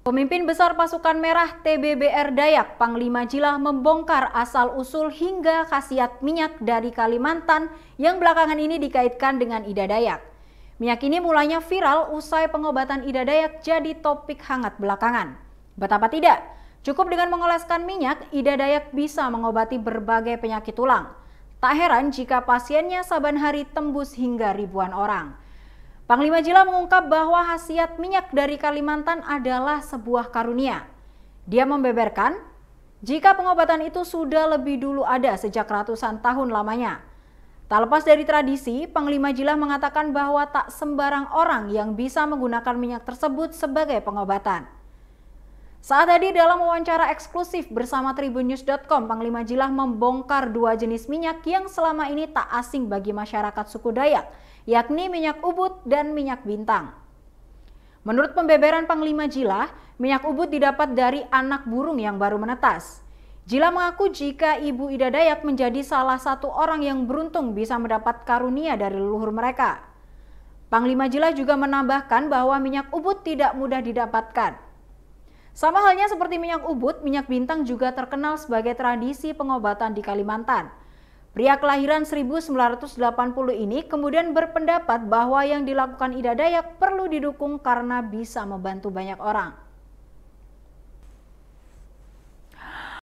Pemimpin besar pasukan merah TBBR Dayak, Panglima Jilah membongkar asal-usul hingga khasiat minyak dari Kalimantan yang belakangan ini dikaitkan dengan Ida Dayak. Minyak ini mulanya viral usai pengobatan Ida Dayak jadi topik hangat belakangan. Betapa tidak, cukup dengan mengoleskan minyak, Ida Dayak bisa mengobati berbagai penyakit tulang. Tak heran jika pasiennya saban hari tembus hingga ribuan orang. Panglima Jila mengungkap bahwa khasiat minyak dari Kalimantan adalah sebuah karunia. Dia membeberkan, jika pengobatan itu sudah lebih dulu ada sejak ratusan tahun lamanya. Tak lepas dari tradisi, Panglima Jilah mengatakan bahwa tak sembarang orang yang bisa menggunakan minyak tersebut sebagai pengobatan. Saat tadi dalam wawancara eksklusif bersama tribunnews.com, Panglima Jilah membongkar dua jenis minyak yang selama ini tak asing bagi masyarakat suku Dayak, yakni minyak ubud dan minyak bintang. Menurut pembeberan Panglima Jilah, minyak ubud didapat dari anak burung yang baru menetas. Jila mengaku jika Ibu Ida Dayak menjadi salah satu orang yang beruntung bisa mendapat karunia dari leluhur mereka. Panglima Jila juga menambahkan bahwa minyak ubud tidak mudah didapatkan. Sama halnya seperti minyak ubud, minyak bintang juga terkenal sebagai tradisi pengobatan di Kalimantan. Pria kelahiran 1980 ini kemudian berpendapat bahwa yang dilakukan Ida Dayak perlu didukung karena bisa membantu banyak orang.